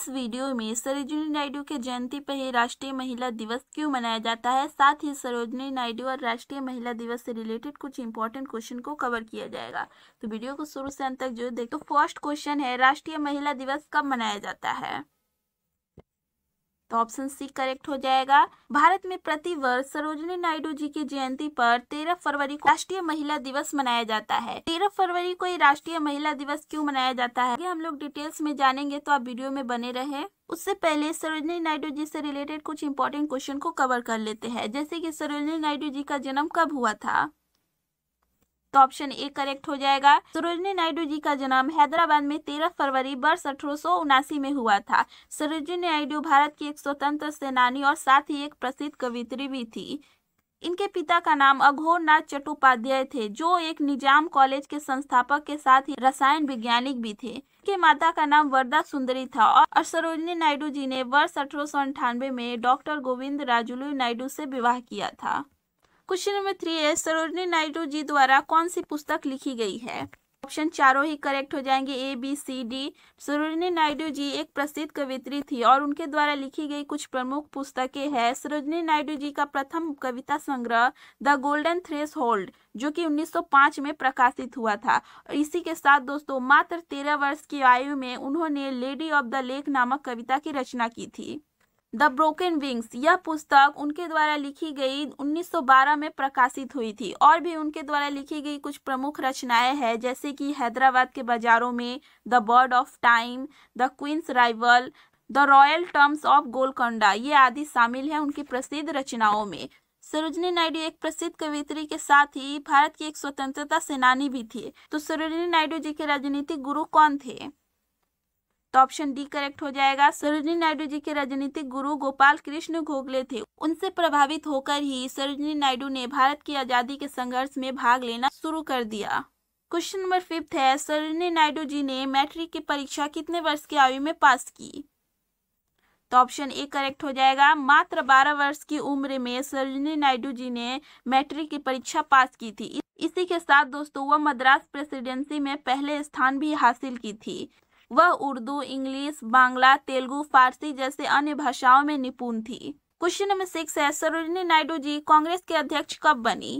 इस वीडियो में सरोजनी नायडू के जयंती पर ही राष्ट्रीय महिला दिवस क्यों मनाया जाता है साथ ही सरोजनी नायडू और राष्ट्रीय महिला दिवस से रिलेटेड कुछ इंपॉर्टेंट क्वेश्चन को कवर किया जाएगा तो वीडियो को शुरू से अंत तक जो देख फर्स्ट क्वेश्चन है राष्ट्रीय महिला दिवस कब मनाया जाता है तो ऑप्शन सी करेक्ट हो जाएगा भारत में प्रति वर्ष सरोजनी नायडू जी की जयंती पर तेरह फरवरी को राष्ट्रीय महिला दिवस मनाया जाता है तेरह फरवरी को राष्ट्रीय महिला दिवस क्यों मनाया जाता है हम लोग डिटेल्स में जानेंगे तो आप वीडियो में बने रहे उससे पहले सरोजनी नायडू जी से रिलेटेड कुछ इंपोर्टेंट क्वेश्चन को कवर कर लेते हैं जैसे की सरोजनी नायडू जी का जन्म कब हुआ था तो ऑप्शन ए करेक्ट हो जाएगा सरोजनी नायडू जी का जन्म हैदराबाद में 13 फरवरी वर्ष अठारह में हुआ था सरोजनी नायडू भारत की एक स्वतंत्र सेनानी और साथ ही एक प्रसिद्ध कवित्री भी थी इनके पिता का नाम अघोर नाथ चट्टोपाध्याय थे जो एक निजाम कॉलेज के संस्थापक के साथ ही रसायन वैज्ञानिक भी थे के माता का नाम वरदा सुंदरी था और सरोजनी नायडू जी ने वर्ष अठारह में डॉक्टर गोविंद राजुलू नायडू से विवाह किया था क्वेश्चन नंबर थ्री है सरोजनी नायडू जी द्वारा कौन सी पुस्तक लिखी गई है ऑप्शन चारों ही करेक्ट हो जाएंगे A B C D Sarojini Naidu ji एक प्रसिद्ध कवित्री थी और उनके द्वारा लिखी गई कुछ प्रमुख पुस्तकें हैं सरोजनी नायडू जी का प्रथम कविता संग्रह द गोल्डन थ्रेस होल्ड जो कि 1905 में प्रकाशित हुआ था और इसी के साथ दोस्तों मात्र तेरह वर्ष की आयु में उन्होंने लेडी ऑफ द लेक नामक कविता की रचना की थी द ब्रोकन विंग्स यह पुस्तक उनके द्वारा लिखी गई 1912 में प्रकाशित हुई थी और भी उनके द्वारा लिखी गई कुछ प्रमुख रचनाएं हैं जैसे कि हैदराबाद के बाजारों में the bird of time the queen's rival the royal tombs of Golconda ये आदि शामिल हैं उनकी प्रसिद्ध रचनाओं में सरोजनी नायडू एक प्रसिद्ध कवित्री के साथ ही भारत की एक स्वतंत्रता सेनानी भी थी तो सरोजनी नायडू जी के राजनीतिक गुरु कौन थे तो ऑप्शन डी करेक्ट हो जाएगा सरोजनी नायडू जी के राजनीतिक गुरु गोपाल कृष्ण गोखले थे उनसे प्रभावित होकर ही सरोजनी नायडू ने भारत की आजादी के संघर्ष में भाग लेना शुरू कर दिया क्वेश्चन नंबर फिफ्थ है सरोजनी नायडू जी ने मैट्रिक की परीक्षा कितने वर्ष की आयु में पास की तो ऑप्शन ए करेक्ट हो जाएगा मात्र 12 वर्ष की उम्र में सरोजनी नायडू जी ने मैट्रिक की परीक्षा पास की थी इसी के साथ दोस्तों वह मद्रास प्रेसिडेंसी में पहले स्थान भी हासिल की थी वह उर्दू इंग्लिश बांग्ला तेलुगु फारसी जैसे अन्य भाषाओं में निपुण थी क्वेश्चन नंबर सिक्स है सरोजनी नायडू जी कांग्रेस के अध्यक्ष कब बनी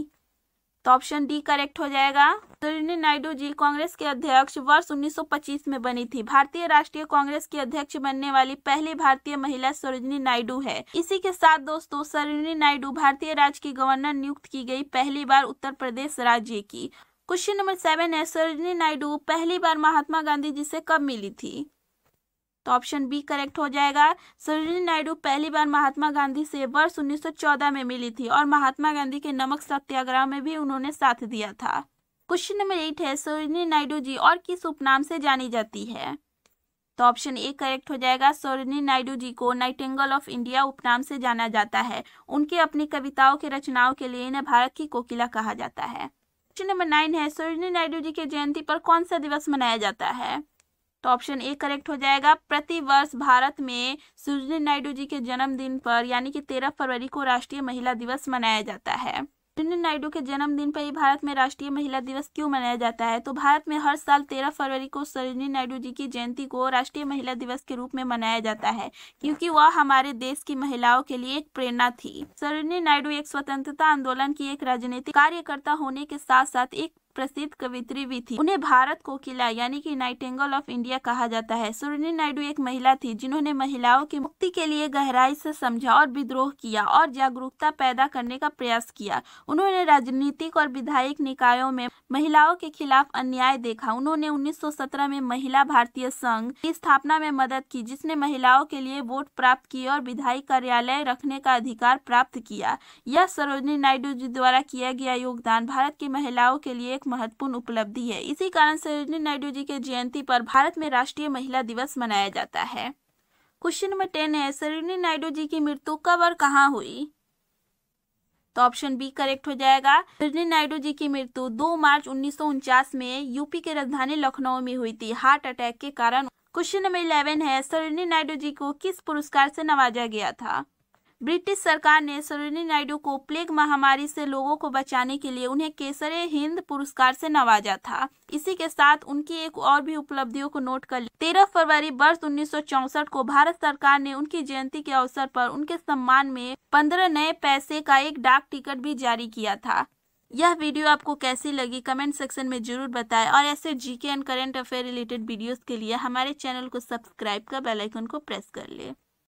तो ऑप्शन डी करेक्ट हो जाएगा सरोजनी नायडू जी कांग्रेस के अध्यक्ष वर्ष 1925 में बनी थी भारतीय राष्ट्रीय कांग्रेस की अध्यक्ष बनने वाली पहली भारतीय महिला सरोजनी नायडू है इसी के साथ दोस्तों सरोजनी नायडू भारतीय राज्य की गवर्नर नियुक्त की गई पहली बार उत्तर प्रदेश राज्य की क्वेश्चन नंबर सेवन है सरोजनी नायडू पहली बार महात्मा गांधी जी से कब मिली थी तो ऑप्शन बी करेक्ट हो जाएगा सरोजनी नायडू पहली बार महात्मा गांधी से वर्ष 1914 में मिली थी और महात्मा गांधी के नमक सत्याग्रह में भी उन्होंने साथ दिया था क्वेश्चन नंबर एट है सरोजनी नायडू जी और किस उपनाम से जानी जाती है तो ऑप्शन ए करेक्ट हो जाएगा सरोजनी नायडू जी को नाइटेंगल ऑफ इंडिया उपनाम से जाना जाता है उनके अपनी कविताओं के रचनाओं के लिए इन्हें भारत की कोकिला कहा जाता है क्वेश्चन नंबर नाइन है सरोजनी नायडू जी के जयंती पर कौन सा दिवस मनाया जाता है तो ऑप्शन ए करेक्ट हो जाएगा प्रति वर्ष भारत में सरोजनी नायडू जी के जन्मदिन पर यानी कि तेरह फरवरी को राष्ट्रीय महिला दिवस मनाया जाता है चुनिन नायडू के जन्मदिन पर ही भारत में राष्ट्रीय महिला दिवस क्यों मनाया जाता है तो भारत में हर साल तेरह फरवरी को सरोजनी नायडू जी की जयंती को राष्ट्रीय महिला दिवस के रूप में मनाया जाता है क्योंकि वह हमारे देश की महिलाओं के लिए एक प्रेरणा थी सरोजनी नायडू एक स्वतंत्रता आंदोलन की एक राजनीतिक कार्यकर्ता होने के साथ साथ एक प्रसिद्ध कवित्री भी थी उन्हें भारत को किला यानी कि नाइटेंगल ऑफ इंडिया कहा जाता है सुरनी नायडू एक महिला थी जिन्होंने महिलाओं की मुक्ति के लिए गहराई से समझा और विद्रोह किया और जागरूकता पैदा करने का प्रयास किया उन्होंने राजनीतिक और विधायक निकायों में महिलाओं के खिलाफ अन्याय देखा उन्होंने उन्नीस में महिला भारतीय संघ की स्थापना में मदद की जिसने महिलाओं के लिए वोट प्राप्त किए और विधायी कार्यालय रखने का अधिकार प्राप्त किया यह सरोजनी नायडू जी द्वारा किया गया योगदान भारत की महिलाओं के लिए एक महत्वपूर्ण उपलब्धि है इसी कारण सरोजनी नायडू जी के जयंती पर भारत में राष्ट्रीय महिला दिवस मनाया जाता है क्वेश्चन नंबर टेन है सरोजनी नायडू जी की मृत्यु कब और कहाँ हुई तो ऑप्शन बी करेक्ट हो जाएगा सरोजनी नायडू जी की मृत्यु 2 मार्च उन्नीस में यूपी के राजधानी लखनऊ में हुई थी हार्ट अटैक के कारण क्वेश्चन नंबर इलेवन है सरोजनी नायडू जी को किस पुरस्कार से नवाजा गया था ब्रिटिश सरकार ने सरोजनी नायडू को प्लेग महामारी से लोगों को बचाने के लिए उन्हें केसरे हिंद पुरस्कार से नवाजा था इसी के साथ उनकी एक और भी उपलब्धियों को नोट कर तेरह फरवरी वर्ष उन्नीस को भारत सरकार ने उनकी जयंती के अवसर पर उनके सम्मान में पंद्रह नए पैसे का एक डाक टिकट भी जारी किया था यह वीडियो आपको कैसी लगी कमेंट सेक्शन में जरूर बताएं और ऐसे GK and current affair related videos के लिए हमारे चैनल को सब्सक्राइब कर बेल आइकन को प्रेस कर लें